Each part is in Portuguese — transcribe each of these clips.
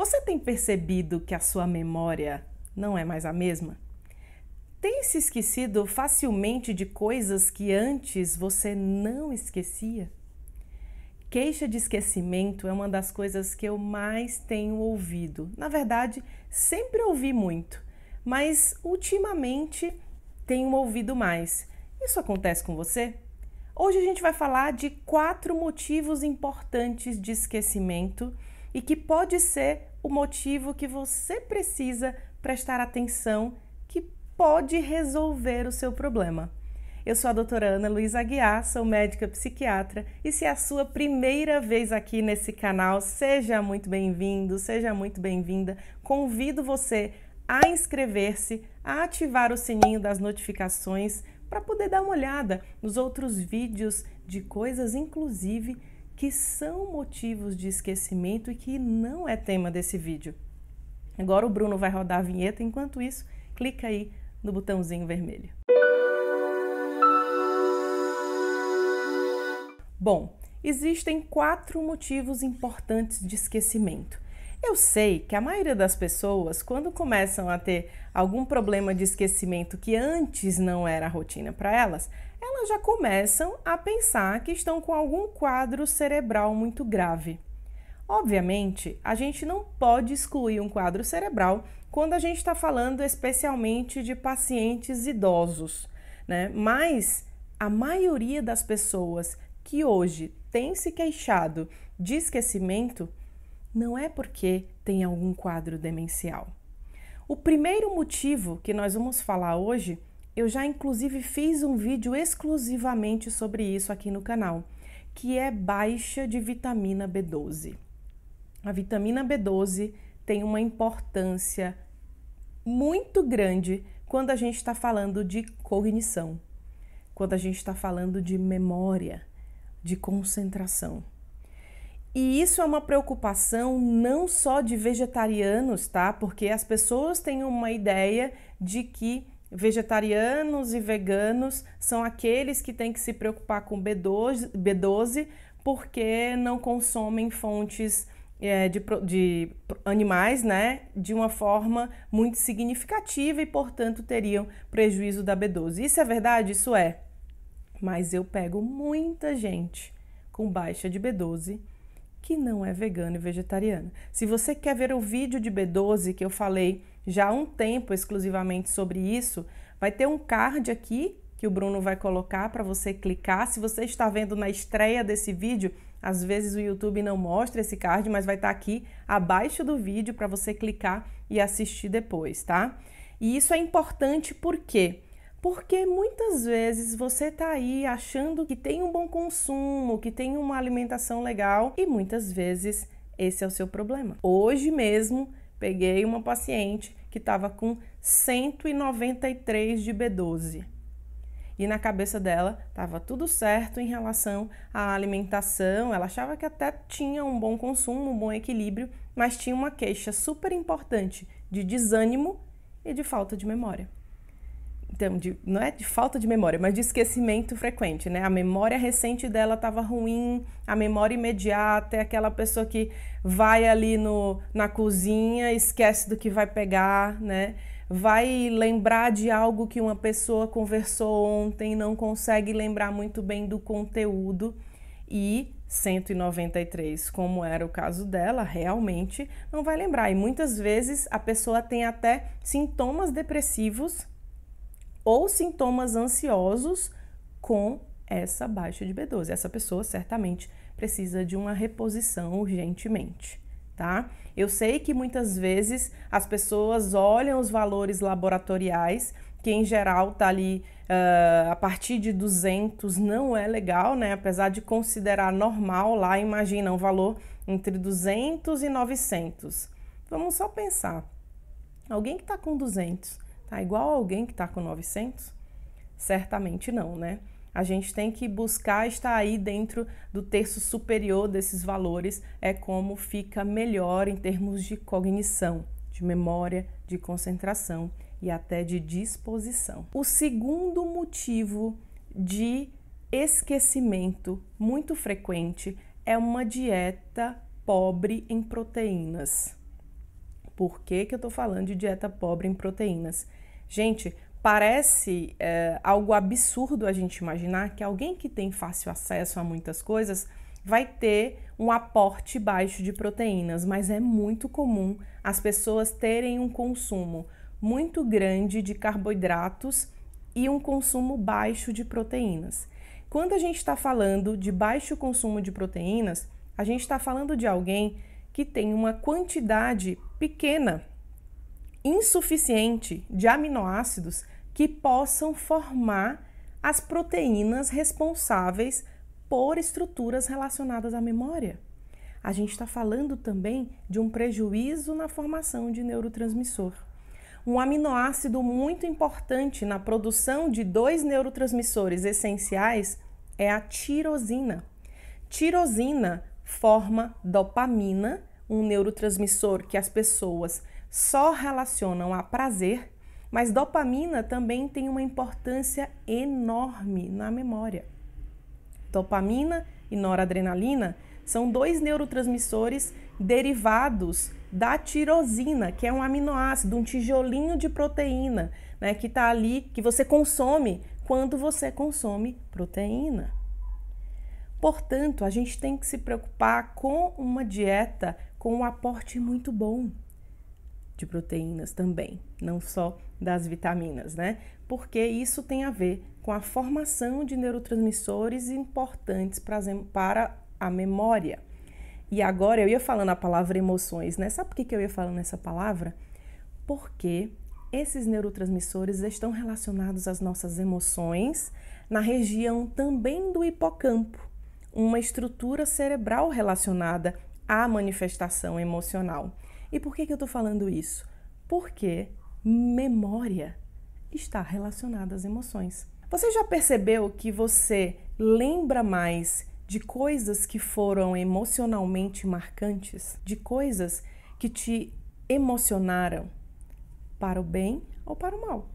Você tem percebido que a sua memória não é mais a mesma? Tem se esquecido facilmente de coisas que antes você não esquecia? Queixa de esquecimento é uma das coisas que eu mais tenho ouvido. Na verdade, sempre ouvi muito, mas ultimamente tenho ouvido mais. Isso acontece com você? Hoje a gente vai falar de quatro motivos importantes de esquecimento e que pode ser o motivo que você precisa prestar atenção que pode resolver o seu problema. Eu sou a doutora Ana Luiz Aguiar, sou médica psiquiatra e se é a sua primeira vez aqui nesse canal, seja muito bem-vindo, seja muito bem-vinda. Convido você a inscrever-se, a ativar o sininho das notificações para poder dar uma olhada nos outros vídeos de coisas, inclusive que são motivos de esquecimento e que não é tema desse vídeo. Agora o Bruno vai rodar a vinheta, enquanto isso, clica aí no botãozinho vermelho. Bom, existem quatro motivos importantes de esquecimento. Eu sei que a maioria das pessoas, quando começam a ter algum problema de esquecimento que antes não era rotina para elas, elas já começam a pensar que estão com algum quadro cerebral muito grave. Obviamente, a gente não pode excluir um quadro cerebral quando a gente está falando especialmente de pacientes idosos, né? Mas a maioria das pessoas que hoje tem se queixado de esquecimento não é porque tem algum quadro demencial. O primeiro motivo que nós vamos falar hoje eu já inclusive fiz um vídeo exclusivamente sobre isso aqui no canal, que é baixa de vitamina B12. A vitamina B12 tem uma importância muito grande quando a gente está falando de cognição, quando a gente está falando de memória, de concentração. E isso é uma preocupação não só de vegetarianos, tá? Porque as pessoas têm uma ideia de que Vegetarianos e veganos são aqueles que têm que se preocupar com B12, B12 porque não consomem fontes é, de, de animais, né, de uma forma muito significativa e, portanto, teriam prejuízo da B12. Isso é verdade? Isso é. Mas eu pego muita gente com baixa de B12 que não é vegano e vegetariana. Se você quer ver o vídeo de B12 que eu falei já há um tempo exclusivamente sobre isso. Vai ter um card aqui que o Bruno vai colocar para você clicar. Se você está vendo na estreia desse vídeo, às vezes o YouTube não mostra esse card, mas vai estar tá aqui abaixo do vídeo para você clicar e assistir depois, tá? E isso é importante por quê? Porque muitas vezes você está aí achando que tem um bom consumo, que tem uma alimentação legal e muitas vezes esse é o seu problema. Hoje mesmo Peguei uma paciente que estava com 193 de B12. E na cabeça dela estava tudo certo em relação à alimentação. Ela achava que até tinha um bom consumo, um bom equilíbrio, mas tinha uma queixa super importante de desânimo e de falta de memória então, de, não é de falta de memória, mas de esquecimento frequente, né? A memória recente dela estava ruim, a memória imediata é aquela pessoa que vai ali no, na cozinha, esquece do que vai pegar, né? Vai lembrar de algo que uma pessoa conversou ontem, não consegue lembrar muito bem do conteúdo e 193, como era o caso dela, realmente não vai lembrar. E muitas vezes a pessoa tem até sintomas depressivos ou sintomas ansiosos com essa baixa de B12. Essa pessoa certamente precisa de uma reposição urgentemente, tá? Eu sei que muitas vezes as pessoas olham os valores laboratoriais, que em geral tá ali uh, a partir de 200 não é legal, né? Apesar de considerar normal lá, imagina um valor entre 200 e 900. Vamos só pensar. Alguém que está com 200 Tá igual alguém que está com 900? Certamente não, né? A gente tem que buscar estar aí dentro do terço superior desses valores, é como fica melhor em termos de cognição, de memória, de concentração e até de disposição. O segundo motivo de esquecimento muito frequente é uma dieta pobre em proteínas. Por que, que eu estou falando de dieta pobre em proteínas? Gente, parece é, algo absurdo a gente imaginar que alguém que tem fácil acesso a muitas coisas vai ter um aporte baixo de proteínas, mas é muito comum as pessoas terem um consumo muito grande de carboidratos e um consumo baixo de proteínas. Quando a gente está falando de baixo consumo de proteínas, a gente está falando de alguém que tem uma quantidade pequena, insuficiente de aminoácidos que possam formar as proteínas responsáveis por estruturas relacionadas à memória. A gente está falando também de um prejuízo na formação de neurotransmissor. Um aminoácido muito importante na produção de dois neurotransmissores essenciais é a tirosina. Tirosina forma dopamina, um neurotransmissor que as pessoas só relacionam a prazer, mas dopamina também tem uma importância enorme na memória. Dopamina e noradrenalina são dois neurotransmissores derivados da tirosina, que é um aminoácido, um tijolinho de proteína, né, que está ali, que você consome quando você consome proteína. Portanto, a gente tem que se preocupar com uma dieta com um aporte muito bom de proteínas também, não só das vitaminas, né? Porque isso tem a ver com a formação de neurotransmissores importantes para a memória. E agora eu ia falando a palavra emoções, né? Sabe por que eu ia falando essa palavra? Porque esses neurotransmissores estão relacionados às nossas emoções na região também do hipocampo, uma estrutura cerebral relacionada à manifestação emocional. E por que, que eu estou falando isso? Porque memória está relacionada às emoções. Você já percebeu que você lembra mais de coisas que foram emocionalmente marcantes, de coisas que te emocionaram para o bem ou para o mal?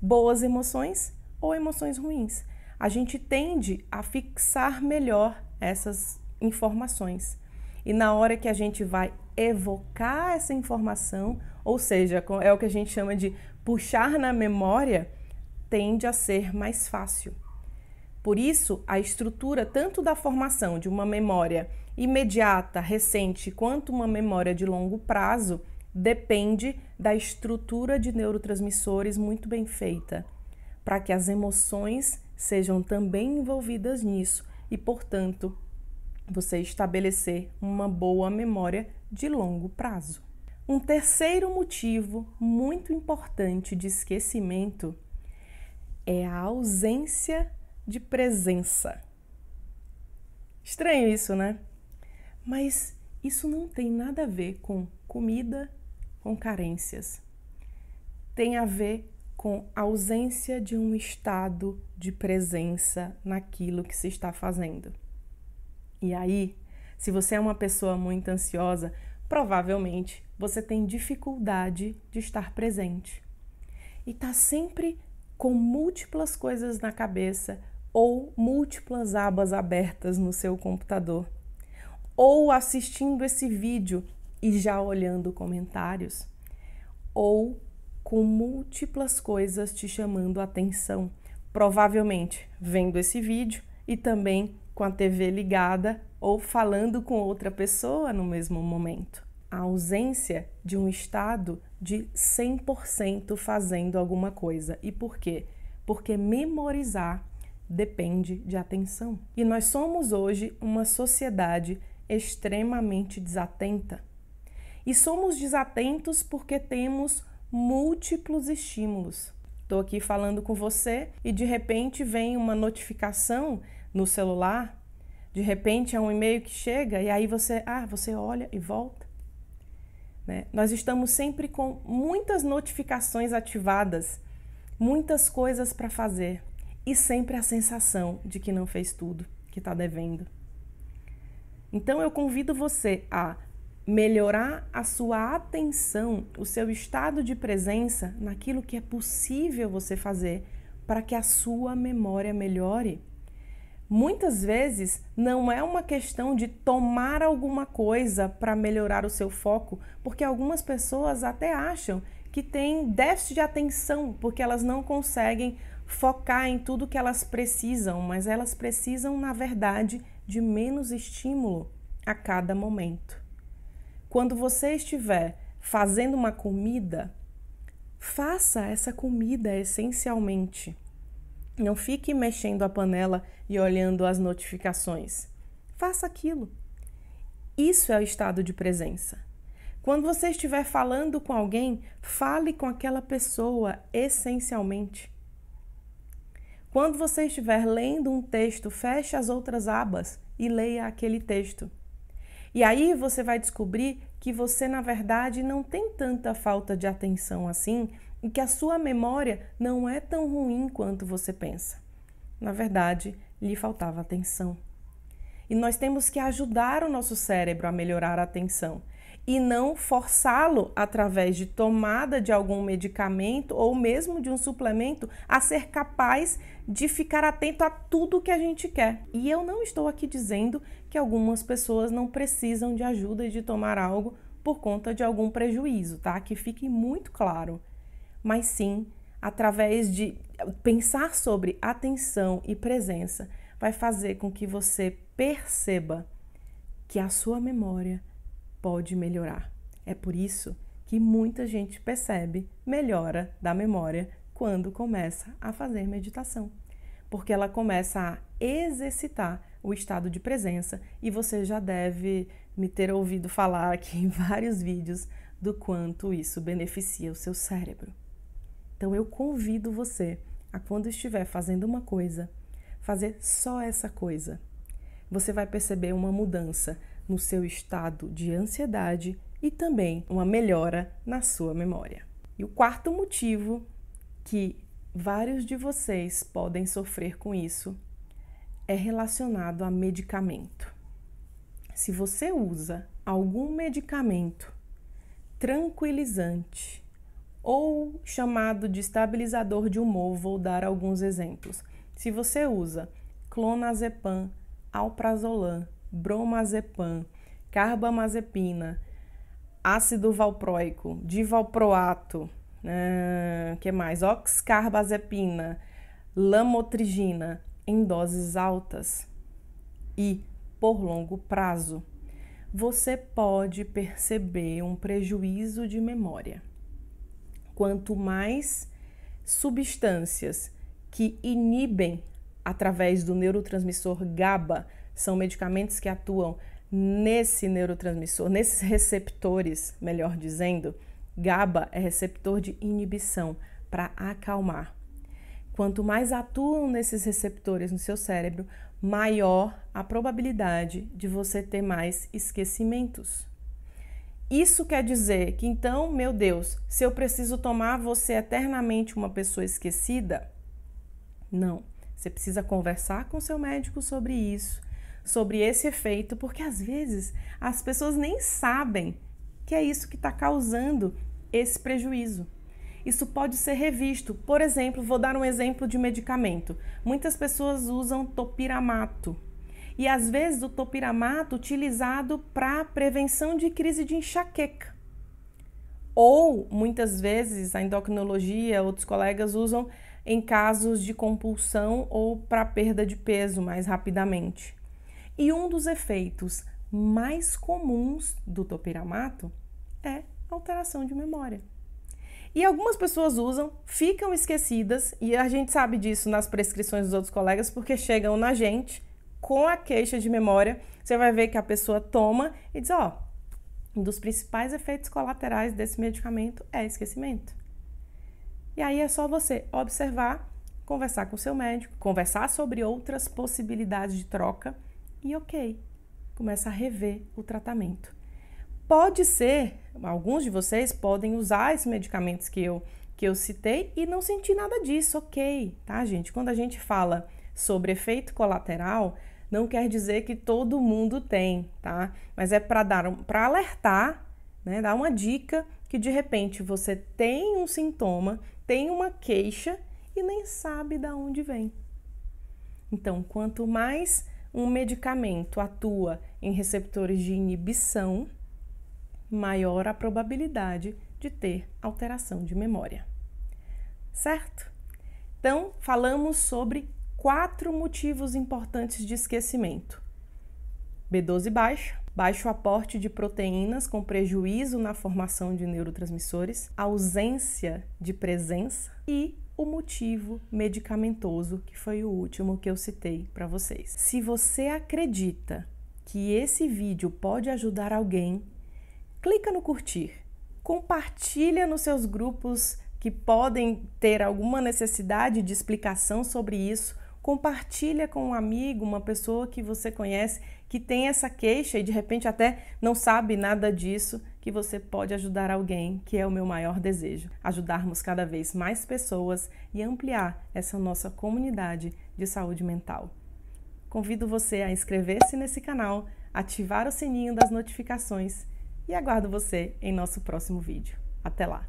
Boas emoções ou emoções ruins? a gente tende a fixar melhor essas informações. E na hora que a gente vai evocar essa informação, ou seja, é o que a gente chama de puxar na memória, tende a ser mais fácil. Por isso, a estrutura tanto da formação de uma memória imediata, recente, quanto uma memória de longo prazo, depende da estrutura de neurotransmissores muito bem feita, para que as emoções sejam também envolvidas nisso e, portanto, você estabelecer uma boa memória de longo prazo. Um terceiro motivo muito importante de esquecimento é a ausência de presença. Estranho isso, né? Mas isso não tem nada a ver com comida, com carências. Tem a ver com ausência de um estado de presença naquilo que se está fazendo. E aí, se você é uma pessoa muito ansiosa, provavelmente você tem dificuldade de estar presente e está sempre com múltiplas coisas na cabeça ou múltiplas abas abertas no seu computador, ou assistindo esse vídeo e já olhando comentários, ou com múltiplas coisas te chamando a atenção, provavelmente vendo esse vídeo e também com a TV ligada ou falando com outra pessoa no mesmo momento. A ausência de um estado de 100% fazendo alguma coisa. E por quê? Porque memorizar depende de atenção. E nós somos hoje uma sociedade extremamente desatenta. E somos desatentos porque temos múltiplos estímulos. Estou aqui falando com você e de repente vem uma notificação no celular, de repente é um e-mail que chega e aí você, ah, você olha e volta. Né? Nós estamos sempre com muitas notificações ativadas, muitas coisas para fazer e sempre a sensação de que não fez tudo, que está devendo. Então eu convido você a melhorar a sua atenção, o seu estado de presença naquilo que é possível você fazer para que a sua memória melhore. Muitas vezes não é uma questão de tomar alguma coisa para melhorar o seu foco, porque algumas pessoas até acham que têm déficit de atenção, porque elas não conseguem focar em tudo que elas precisam, mas elas precisam, na verdade, de menos estímulo a cada momento. Quando você estiver fazendo uma comida, faça essa comida essencialmente. Não fique mexendo a panela e olhando as notificações. Faça aquilo. Isso é o estado de presença. Quando você estiver falando com alguém, fale com aquela pessoa essencialmente. Quando você estiver lendo um texto, feche as outras abas e leia aquele texto. E aí você vai descobrir que você, na verdade, não tem tanta falta de atenção assim e que a sua memória não é tão ruim quanto você pensa. Na verdade, lhe faltava atenção. E nós temos que ajudar o nosso cérebro a melhorar a atenção e não forçá-lo através de tomada de algum medicamento ou mesmo de um suplemento a ser capaz de ficar atento a tudo que a gente quer. E eu não estou aqui dizendo que algumas pessoas não precisam de ajuda e de tomar algo por conta de algum prejuízo, tá? Que fique muito claro. Mas sim, através de pensar sobre atenção e presença, vai fazer com que você perceba que a sua memória pode melhorar. É por isso que muita gente percebe melhora da memória quando começa a fazer meditação, porque ela começa a exercitar o estado de presença e você já deve me ter ouvido falar aqui em vários vídeos do quanto isso beneficia o seu cérebro. Então eu convido você a quando estiver fazendo uma coisa, fazer só essa coisa. Você vai perceber uma mudança no seu estado de ansiedade e também uma melhora na sua memória. E o quarto motivo que vários de vocês podem sofrer com isso é relacionado a medicamento. Se você usa algum medicamento tranquilizante ou chamado de estabilizador de humor, vou dar alguns exemplos. Se você usa clonazepam, alprazolam, bromazepam, carbamazepina, ácido valproico, divalproato, uh, que mais? Oxcarbazepina, lamotrigina em doses altas e por longo prazo. Você pode perceber um prejuízo de memória. Quanto mais substâncias que inibem através do neurotransmissor GABA são medicamentos que atuam nesse neurotransmissor, nesses receptores, melhor dizendo. GABA é receptor de inibição para acalmar. Quanto mais atuam nesses receptores no seu cérebro, maior a probabilidade de você ter mais esquecimentos. Isso quer dizer que então, meu Deus, se eu preciso tomar você eternamente uma pessoa esquecida? Não. Você precisa conversar com seu médico sobre isso sobre esse efeito, porque às vezes as pessoas nem sabem que é isso que está causando esse prejuízo. Isso pode ser revisto. Por exemplo, vou dar um exemplo de medicamento. Muitas pessoas usam topiramato. E às vezes o topiramato utilizado para prevenção de crise de enxaqueca. Ou muitas vezes a endocrinologia, outros colegas usam em casos de compulsão ou para perda de peso mais rapidamente. E um dos efeitos mais comuns do topiramato é alteração de memória. E algumas pessoas usam, ficam esquecidas, e a gente sabe disso nas prescrições dos outros colegas, porque chegam na gente com a queixa de memória. Você vai ver que a pessoa toma e diz: Ó, oh, um dos principais efeitos colaterais desse medicamento é esquecimento. E aí é só você observar, conversar com o seu médico, conversar sobre outras possibilidades de troca e ok, começa a rever o tratamento. Pode ser, alguns de vocês podem usar esses medicamentos que eu que eu citei e não sentir nada disso, ok, tá, gente? Quando a gente fala sobre efeito colateral, não quer dizer que todo mundo tem, tá? Mas é para dar, para alertar, né? Dar uma dica que de repente você tem um sintoma, tem uma queixa e nem sabe de onde vem. Então, quanto mais um medicamento atua em receptores de inibição, maior a probabilidade de ter alteração de memória. Certo? Então, falamos sobre quatro motivos importantes de esquecimento: B12 baixa, baixo aporte de proteínas com prejuízo na formação de neurotransmissores, ausência de presença e o motivo medicamentoso, que foi o último que eu citei para vocês. Se você acredita que esse vídeo pode ajudar alguém, clica no curtir, compartilha nos seus grupos que podem ter alguma necessidade de explicação sobre isso, compartilha com um amigo, uma pessoa que você conhece que tem essa queixa e de repente até não sabe nada disso que você pode ajudar alguém, que é o meu maior desejo. Ajudarmos cada vez mais pessoas e ampliar essa nossa comunidade de saúde mental. Convido você a inscrever-se nesse canal, ativar o sininho das notificações e aguardo você em nosso próximo vídeo. Até lá!